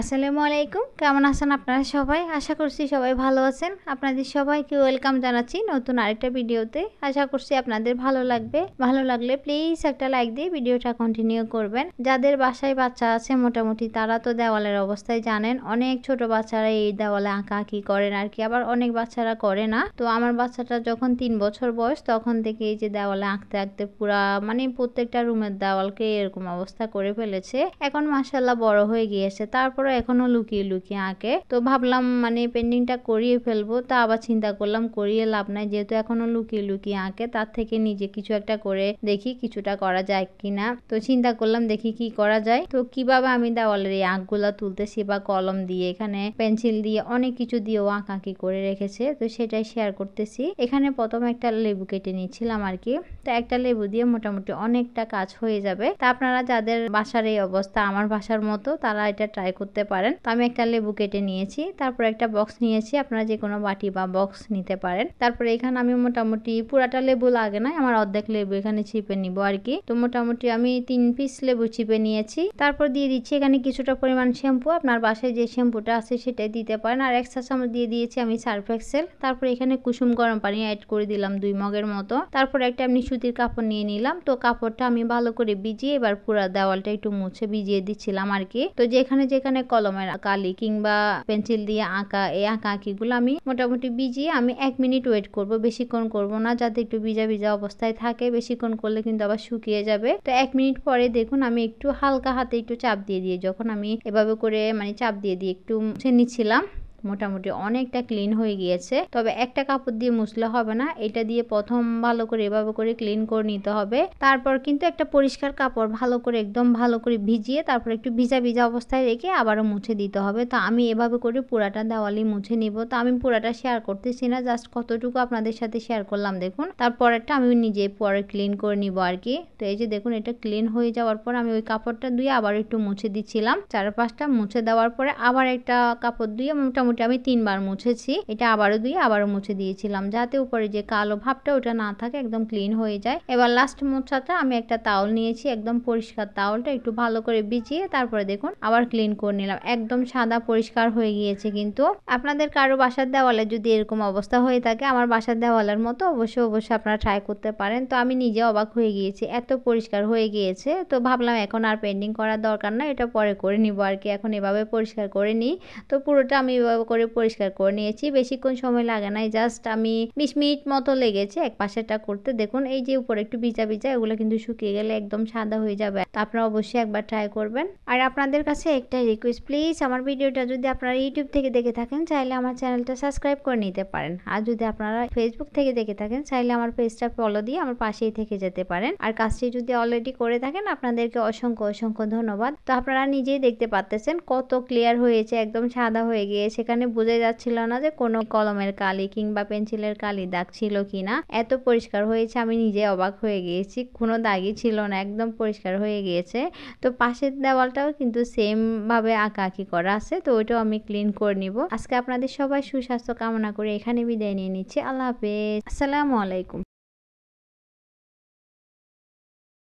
আসসালামু আলাইকুম কেমন আছেন আপনারা সবাই আশা করছি সবাই ভালো আছেন আপনাদের সবাইকে ওয়েলকাম জানাচ্ছি নতুন আরেকটা ভিডিওতে আশা করছি আপনাদের ভালো লাগবে ভালো লাগলে প্লিজ একটা লাইক দিয়ে ভিডিওটা কন্টিনিউ করবেন যাদের বাসায় বাচ্চা আছে মোটামুটি তারা তো দেওয়ালের অবস্থায় জানেন অনেক ছোট বাচ্চারা এই দেওয়ালে আঁকা আঁকি করেন আর কি আবার অনেক বাচ্চারা করে না তো আমার বাচ্চাটা যখন তিন বছর বয়স তখন থেকে এই যে দেওয়ালে আঁকতে আঁকতে পুরা মানে প্রত্যেকটা রুমের দেওয়ালকে এরকম অবস্থা করে ফেলেছে এখন মাসাল্লাহ বড় হয়ে গিয়েছে তারপর তারপরে এখনো লুকিয়ে লুকিয়ে আঁকে তো ভাবলাম মানে পেন্টিংটা করিয়ে ফেলবো তা আবার চিন্তা করলাম করিয়ে লাভ নাই যেহেতু এখনো লুকিয়ে লুকিয়ে আঁকে তার থেকে নিজে কিছু একটা করে দেখি কিছুটা করা যায় কিনা তো চিন্তা করলাম দেখি কি করা যায় তো কিভাবে আমি দেওয়ালের এই আঁকগুলা তুলতেছি বা কলম দিয়ে এখানে পেন্সিল দিয়ে অনেক কিছু দিয়েও আঁকাকি করে রেখেছে তো সেটাই শেয়ার করতেছি এখানে প্রথম একটা লেবু কেটে নিয়েছিলাম আর কি তো একটা লেবু দিয়ে মোটামুটি অনেকটা কাজ হয়ে যাবে তা আপনারা যাদের বাসার এই অবস্থা আমার বাসার মতো তারা এটা ট্রাই করতে করতে পারেন তো আমি একটা লেবু কেটে নিয়েছি তারপর একটা বক্স নিয়েছি আপনারা যে কোনো বাটি বা বক্স নিতে পারেন তারপরে এখানে আমি মোটামুটি পুরাটা লেবু লাগে না আমার অর্ধেক লেবু এখানে চিপে নিব আর কি তো মোটামুটি আমি তিন পিস লেবু ছিপে নিয়েছি তারপর দিয়ে দিচ্ছি এখানে কিছুটা পরিমাণ শ্যাম্পু আপনার বাসায় যে শ্যাম্পুটা আছে সেটাই দিতে পারেন আর এক আমার চামচ দিয়ে দিয়েছি আমি সার্ফ এক্সেল তারপর এখানে কুসুম গরম পানি অ্যাড করে দিলাম দুই মগের মতো তারপর একটা আমি সুতির কাপড় নিয়ে নিলাম তো কাপড়টা আমি ভালো করে ভিজিয়ে এবার পুরা দেওয়ালটা একটু মুছে ভিজিয়ে দিচ্ছিলাম আর কি তো যেখানে যেখানে মানে কলমের কালি কিংবা পেন্সিল দিয়ে আঁকা এই আঁকা আঁকিগুলো আমি মোটামুটি ভিজিয়ে আমি এক মিনিট ওয়েট করব বেশিক্ষণ করব না যাতে একটু ভিজা ভিজা অবস্থায় থাকে বেশিক্ষণ করলে কিন্তু আবার শুকিয়ে যাবে তো এক মিনিট পরে দেখুন আমি একটু হালকা হাতে একটু চাপ দিয়ে দিয়ে যখন আমি এভাবে করে মানে চাপ দিয়ে দিয়ে একটু নিচ্ছিলাম মোটামুটি অনেকটা ক্লিন হয়ে গিয়েছে তবে একটা কাপড় দিয়ে মুছলে হবে না এটা দিয়ে প্রথম ভালো করে এভাবে করে ক্লিন করে নিতে হবে তারপর কিন্তু একটা পরিষ্কার কাপড় ভালো করে একদম ভালো করে ভিজিয়ে তারপর একটু ভিজা ভিজা অবস্থায় রেখে আবারও মুছে দিতে হবে তো আমি এভাবে করে পুরাটা দেওয়ালি মুছে নিব তো আমি পুরাটা শেয়ার করতেছি না জাস্ট কতটুকু আপনাদের সাথে শেয়ার করলাম দেখুন তারপরেরটা আমি নিজে পরে ক্লিন করে নিব আর কি তো এই যে দেখুন এটা ক্লিন হয়ে যাওয়ার পর আমি ওই কাপড়টা দিয়ে আবার একটু মুছে দিচ্ছিলাম চারপাশটা মুছে দেওয়ার পরে আবার একটা কাপড় দিয়ে মোটামুটি মোটামুটি আমি তিনবার মুছেছি এটা আবারও দিয়ে আবারও মুছে দিয়েছিলাম যাতে উপরে যে কালো ভাবটা ওটা না থাকে একদম ক্লিন হয়ে যায় এবার লাস্ট মোছাতে আমি একটা তাওল নিয়েছি একদম পরিষ্কার তাওলটা একটু ভালো করে বিছিয়ে তারপরে দেখুন আবার ক্লিন করে নিলাম একদম সাদা পরিষ্কার হয়ে গিয়েছে কিন্তু আপনাদের কারো বাসার দেওয়ালে যদি এরকম অবস্থা হয়ে থাকে আমার বাসার দেওয়ালের মতো অবশ্যই অবশ্যই আপনারা ট্রাই করতে পারেন তো আমি নিজে অবাক হয়ে গিয়েছি এত পরিষ্কার হয়ে গিয়েছে তো ভাবলাম এখন আর পেন্টিং করার দরকার না এটা পরে করে নিব আর কি এখন এভাবে পরিষ্কার করে নিই তো পুরোটা আমি করে পরিষ্কার করে নিয়েছি বেশিক্ষণ সময় লাগে নাই জাস্ট আমি বিশ মিনিট মতো লেগেছে এক পাশেটা করতে দেখুন এই যে উপরে একটু ভিজা ভিজা এগুলো কিন্তু শুকিয়ে গেলে একদম সাদা হয়ে যাবে তো আপনারা অবশ্যই একবার ট্রাই করবেন আর আপনাদের কাছে একটাই রিকোয়েস্ট প্লিজ আমার ভিডিওটা যদি আপনারা ইউটিউব থেকে দেখে থাকেন চাইলে আমার চ্যানেলটা সাবস্ক্রাইব করে নিতে পারেন আর যদি আপনারা ফেসবুক থেকে দেখে থাকেন চাইলে আমার পেজটা ফলো দিয়ে আমার পাশেই থেকে যেতে পারেন আর কাজটি যদি অলরেডি করে থাকেন আপনাদেরকে অসংখ্য অসংখ্য ধন্যবাদ তো আপনারা নিজেই দেখতে পাচ্তেছেন কত ক্লিয়ার হয়েছে একদম সাদা হয়ে গিয়েছে সেখানে বোঝা যাচ্ছিল না যে কোনো কলমের কালি কিংবা পেন্সিলের কালি দাগ ছিল কি না এত পরিষ্কার হয়েছে আমি নিজে অবাক হয়ে গিয়েছি কোনো দাগই ছিল না একদম পরিষ্কার হয়ে গিয়েছে তো পাশের দেওয়ালটাও কিন্তু সেমভাবে আঁকাআঁকি করা আছে তো ওইটাও আমি ক্লিন করে নিব আজকে আপনাদের সবাই সুস্বাস্থ্য কামনা করে এখানে বিদায় নিয়ে নিচ্ছি আল্লাহ হাফেজ আসসালামু আলাইকুম